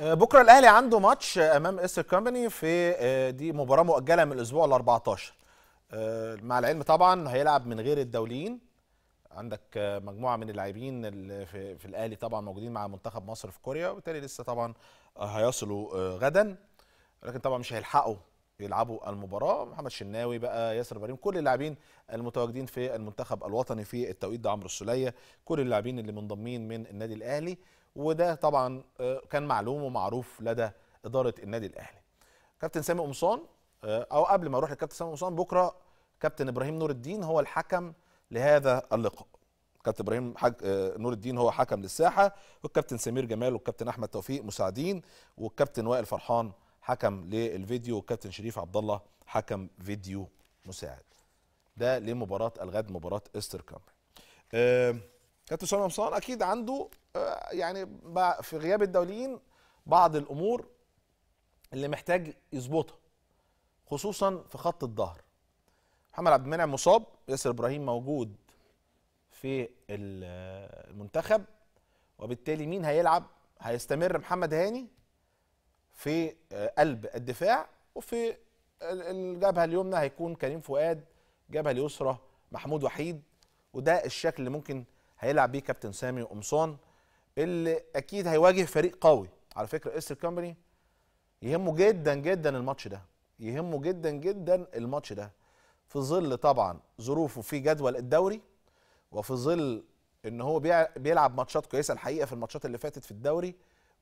آه، بكره الاهلي عنده ماتش امام اس كومباني في آه، دي مباراه مؤجله من الاسبوع ال 14 آه، مع العلم طبعا هيلعب من غير الدوليين عندك مجموعه من اللاعبين في, في الاهلي طبعا موجودين مع منتخب مصر في كوريا وبالتالي لسه طبعا هيصلوا غدا ولكن طبعا مش هيلحقوا يلعبوا المباراه محمد شناوي بقى ياسر ابراهيم كل اللاعبين المتواجدين في المنتخب الوطني في التوقيت ده عمرو السوليه كل اللاعبين اللي منضمين من النادي الاهلي وده طبعا آه، كان معلوم ومعروف لدى اداره النادي الاهلي كابتن سامي قمصان آه، او قبل ما اروح لكابتن سامي قمصان بكره كابتن ابراهيم نور الدين هو الحكم لهذا اللقاء كابتن ابراهيم حاج آه، نور الدين هو حكم للساحه والكابتن سمير جمال والكابتن احمد توفيق مساعدين والكابتن وائل فرحان حكم للفيديو كابتن شريف عبد الله حكم فيديو مساعد ده لمباراه الغد مباراه استر كامبي كابتن سامي حمصان اكيد عنده آه، يعني في غياب الدوليين بعض الامور اللي محتاج يظبطها خصوصا في خط الظهر محمد عبد المنعم مصاب ياسر ابراهيم موجود في آه، المنتخب وبالتالي مين هيلعب هيستمر محمد هاني في آه، قلب الدفاع وفي الجبهه اليمنى هيكون كريم فؤاد جبهه اليسرى محمود وحيد وده الشكل اللي ممكن هيلعب بيه كابتن سامي قمصان اللي اكيد هيواجه فريق قوي على فكره إستر كامبري يهمه جدا جدا الماتش ده يهمه جدا جدا الماتش ده في ظل طبعا ظروفه في جدول الدوري وفي ظل ان هو بيلعب ماتشات كويسه الحقيقه في الماتشات اللي فاتت في الدوري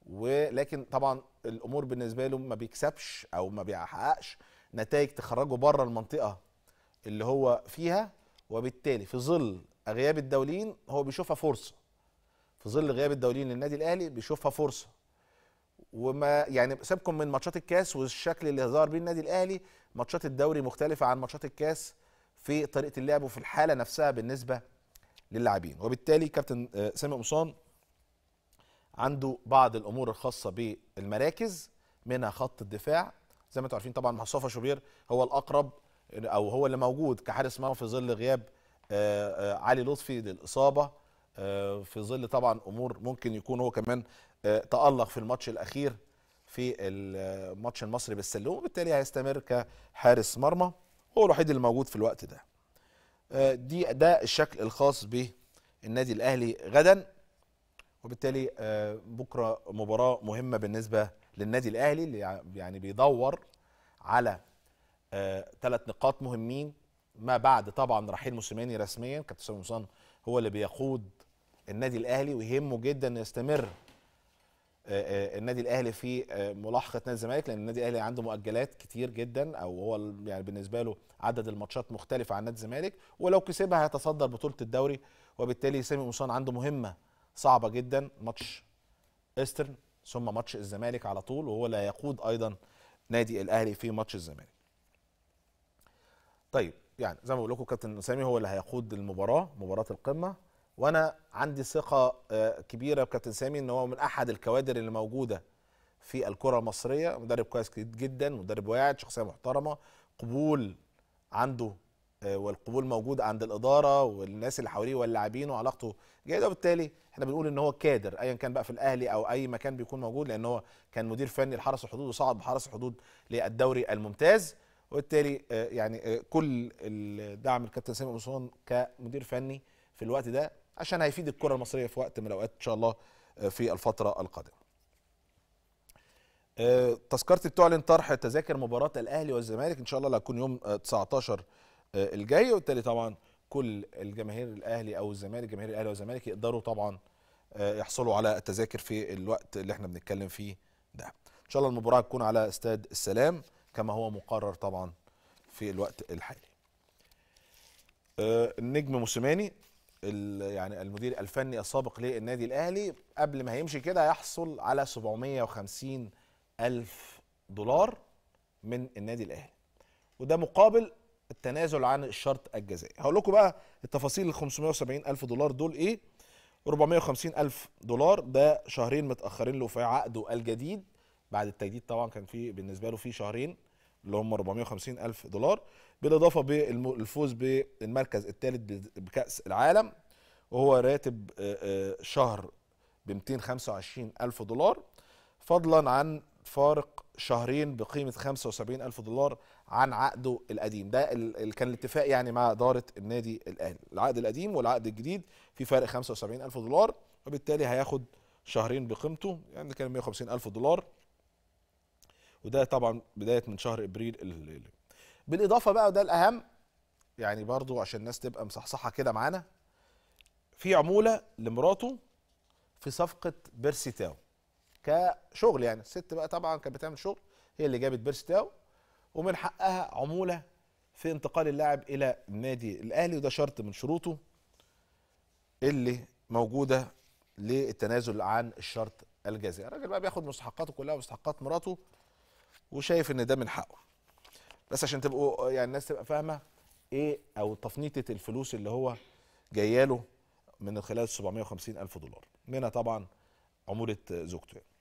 ولكن طبعا الامور بالنسبه له ما بيكسبش او ما بيحققش نتائج تخرجه بره المنطقه اللي هو فيها وبالتالي في ظل غياب الدوليين هو بيشوفها فرصه في ظل غياب الدوليين للنادي الاهلي بيشوفها فرصه وما يعني سيبكم من ماتشات الكاس والشكل اللي ظهر بيه النادي الاهلي ماتشات الدوري مختلفه عن ماتشات الكاس في طريقه اللعب وفي الحاله نفسها بالنسبه للاعبين وبالتالي كابتن آه، سامي قمصان عنده بعض الامور الخاصه بالمراكز منها خط الدفاع زي ما انتم عارفين طبعا مصطفى شوبير هو الاقرب او هو اللي موجود كحارس مرمى في ظل غياب آه، آه، علي لطفي للاصابه آه، في ظل طبعا امور ممكن يكون هو كمان تالق في الماتش الاخير في الماتش المصري بالسلوم وبالتالي هيستمر كحارس مرمى هو الوحيد اللي موجود في الوقت ده دي ده الشكل الخاص بالنادي الاهلي غدا وبالتالي آه، بكره مباراه مهمه بالنسبه للنادي الاهلي اللي يعني بيدور على ثلاث آه، نقاط مهمين ما بعد طبعا رحيل موسيماني رسميا كابتن سامي مصان هو اللي بيقود النادي الاهلي ويهمه جدا ان يستمر آه، النادي الاهلي في ملاحقه نادي الزمالك لان النادي الاهلي عنده مؤجلات كتير جدا او هو يعني بالنسبه له عدد الماتشات مختلف عن نادي الزمالك ولو كسبها هيتصدر بطوله الدوري وبالتالي سامي قمصان عنده مهمه صعبه جدا ماتش ايسترن ثم ماتش الزمالك على طول وهو لا يقود ايضا نادي الاهلي في ماتش الزمالك. طيب يعني زي ما بقول لكم كابتن سامي هو اللي هيقود المباراه مباراه القمه وانا عندي ثقه آه، كبيره بكابتن سامي ان هو من احد الكوادر اللي موجوده في الكره المصريه مدرب كويس جدا مدرب واعد شخصيه محترمه قبول عنده آه، والقبول موجود عند الاداره والناس اللي حواليه واللاعبين وعلاقته جيده وبالتالي احنا بنقول ان هو كادر ايا كان بقى في الاهلي او اي مكان بيكون موجود لان هو كان مدير فني لحرس الحدود وصعد بحرس الحدود للدوري الممتاز وبالتالي آه، يعني آه، كل الدعم الكابتن سامي قمصان كمدير فني في الوقت ده عشان هيفيد الكره المصريه في وقت من الاوقات ان شاء الله في الفتره القادمه. تذكرتي بتعلن طرح تذاكر مباراه الاهلي والزمالك ان شاء الله هتكون يوم 19 آه، الجاي وبالتالي طبعا كل الجماهير الاهلي او الزمالك جماهير الاهلي والزمالك يقدروا طبعا آه، يحصلوا على التذاكر في الوقت اللي احنا بنتكلم فيه ده ان شاء الله المباراه تكون على استاد السلام كما هو مقرر طبعا في الوقت الحالي آه، النجم موسيماني يعني المدير الفني السابق للنادي الاهلي قبل ما هيمشي كده هيحصل على 750 الف دولار من النادي الاهلي وده مقابل التنازل عن الشرط الجزائي هقول لكم بقى التفاصيل ال 570 الف دولار دول ايه 450 الف دولار ده شهرين متاخرين له في عقده الجديد بعد التجديد طبعا كان في بالنسبه له في شهرين اللي هم 450 الف دولار بالاضافه بالفوز بالمركز الثالث بكاس العالم وهو راتب شهر ب 225 الف دولار فضلا عن فارق شهرين بقيمه 75 الف دولار عن عقده القديم ده ال... كان الاتفاق يعني مع اداره النادي الاهلي العقد القديم والعقد الجديد في فرق 75 الف دولار وبالتالي هياخد شهرين بقيمته يعني كان 150 الف دولار وده طبعا بدايه من شهر ابريل اللي. بالاضافه بقى وده الاهم يعني برضو عشان الناس تبقى مصحصحه كده معانا في عموله لمراته في صفقه بيرسي تاو كشغل يعني الست بقى طبعا كانت بتعمل شغل هي اللي جابت بيرسي تاو ومن حقها عموله في انتقال اللاعب الى النادي الاهلي وده شرط من شروطه اللي موجوده للتنازل عن الشرط الجزائي الراجل بقى بياخد مستحقاته كلها ومستحقات مراته وشايف ان ده من حقه بس عشان تبقوا يعني الناس تبقى فاهمه ايه او تفنيطه الفلوس اللي هو جايه له من خلال 750 الف دولار منها طبعا عموله زوجته يعني.